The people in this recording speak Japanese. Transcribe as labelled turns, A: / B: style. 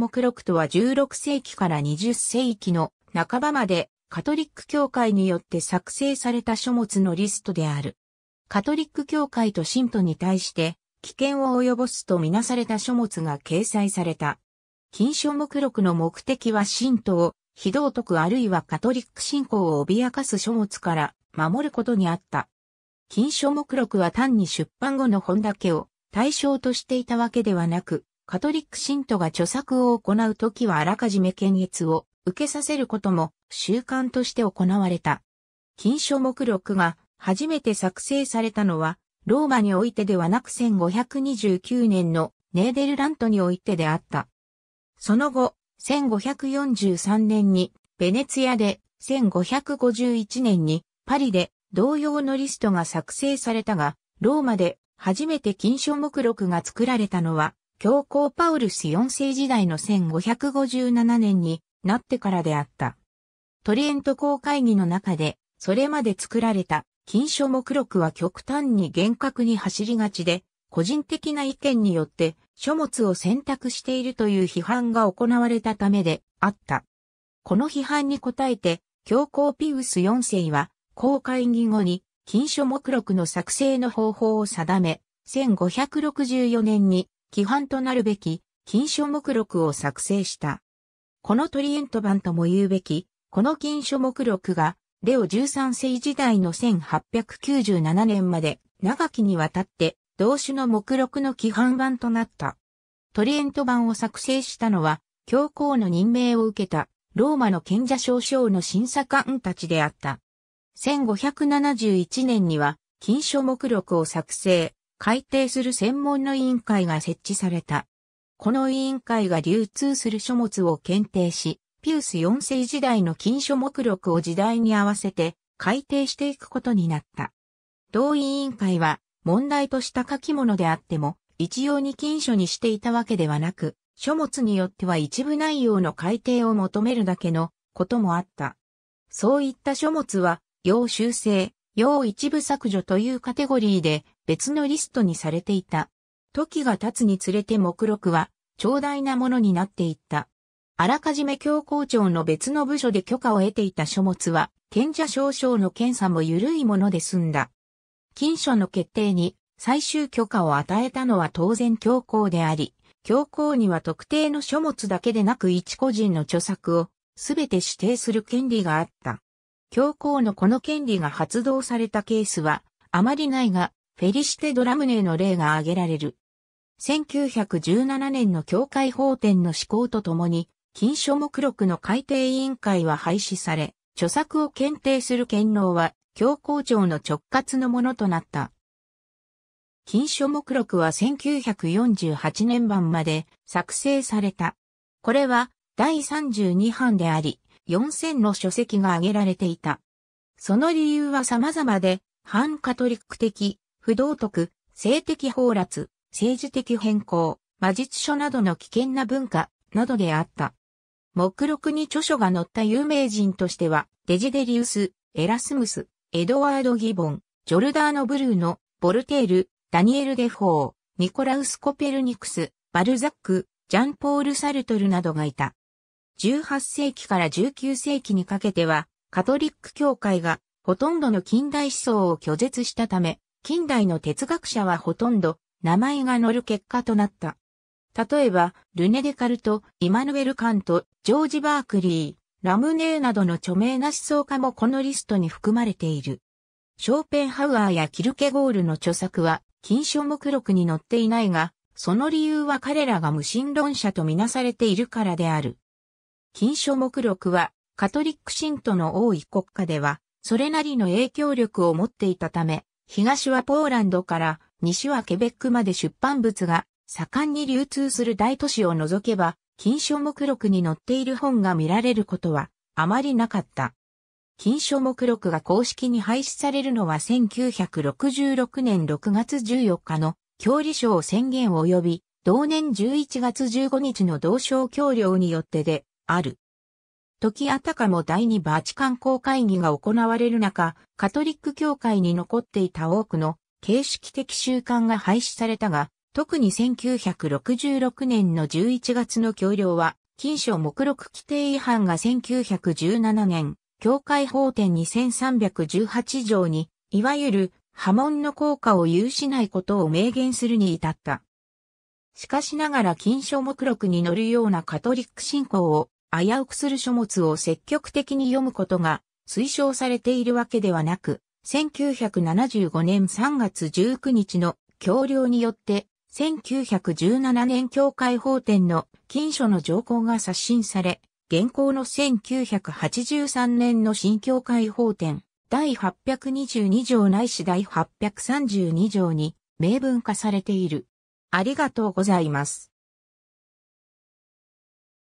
A: 目録とは16世紀から20世紀の半ばまでカトリック教会によって作成された書物のリストである。カトリック教会と信徒に対して危険を及ぼすとみなされた書物が掲載された。禁書目録の目的は信徒を非道徳あるいはカトリック信仰を脅かす書物から守ることにあった。禁書目録は単に出版後の本だけを対象としていたわけではなく、カトリック信徒が著作を行うときはあらかじめ検閲を受けさせることも習慣として行われた。禁書目録が初めて作成されたのは、ローマにおいてではなく1529年のネーデルラントにおいてであった。その後、1543年にベネツィアで、1551年にパリで同様のリストが作成されたが、ローマで初めて禁書目録が作られたのは教皇パウルス4世時代の1557年になってからであった。トリエント公会議の中で、それまで作られた禁書目録は極端に厳格に走りがちで、個人的な意見によって書物を選択しているという批判が行われたためであった。この批判に応えて、教皇ピウス4世は、公会議後に、禁書目録の作成の方法を定め、1564年に規範となるべき、禁書目録を作成した。このトリエント版とも言うべき、この禁書目録が、レオ13世時代の1897年まで長きにわたって同種の目録の規範版となった。トリエント版を作成したのは、教皇の任命を受けたローマの賢者少将の審査官たちであった。1571年には、禁書目録を作成、改定する専門の委員会が設置された。この委員会が流通する書物を検定し、ピウス4世時代の禁書目録を時代に合わせて改定していくことになった。同委員会は問題とした書き物であっても、一様に禁書にしていたわけではなく、書物によっては一部内容の改定を求めるだけのこともあった。そういった書物は、要修正、要一部削除というカテゴリーで別のリストにされていた。時が経つにつれて目録は、長大なものになっていった。あらかじめ教皇庁の別の部署で許可を得ていた書物は、賢者少々の検査も緩いもので済んだ。金書の決定に最終許可を与えたのは当然教皇であり、教皇には特定の書物だけでなく一個人の著作を全て指定する権利があった。教皇のこの権利が発動されたケースはあまりないが、フェリシテ・ドラムネーの例が挙げられる。1917年の教会法典の施行とともに、禁書目録の改定委員会は廃止され、著作を検定する権能は、教皇庁の直轄のものとなった。禁書目録は1948年版まで作成された。これは第32版であり、4000の書籍が挙げられていた。その理由は様々で、反カトリック的、不道徳、性的放落、政治的変更、魔術書などの危険な文化、などであった。目録に著書が載った有名人としては、デジデリウス、エラスムス、エドワード・ギボン、ジョルダーノ・ブルーノ、ボルテール、ダニエル・デフォー、ニコラウス・コペルニクス、バルザック、ジャンポール・サルトルなどがいた。18世紀から19世紀にかけては、カトリック教会がほとんどの近代思想を拒絶したため、近代の哲学者はほとんど名前が載る結果となった。例えば、ルネ・デカルト、イマヌエル・カント、ジョージ・バークリー、ラムネーなどの著名な思想家もこのリストに含まれている。ショーペンハウアーやキルケゴールの著作は、禁書目録に載っていないが、その理由は彼らが無神論者とみなされているからである。禁書目録は、カトリック信徒の多い国家では、それなりの影響力を持っていたため、東はポーランドから西はケベックまで出版物が盛んに流通する大都市を除けば、金書目録に載っている本が見られることはあまりなかった。金書目録が公式に廃止されるのは1966年6月14日の教理省宣言及び同年11月15日の同省教領によってである。時あたかも第二バチカン公会議が行われる中、カトリック教会に残っていた多くの形式的習慣が廃止されたが、特に1966年の11月の教領は、禁書目録規定違反が1917年、教会法典2318条に、いわゆる波紋の効果を有しないことを明言するに至った。しかしながら禁書目録に載るようなカトリック信仰を危うくする書物を積極的に読むことが推奨されているわけではなく、1975年3月19日の橋梁によって、1917年教会法典の禁書の条項が刷新され、現行の1983年の新教会法典第822条ないし第832条に明文化されている。ありがとうございます。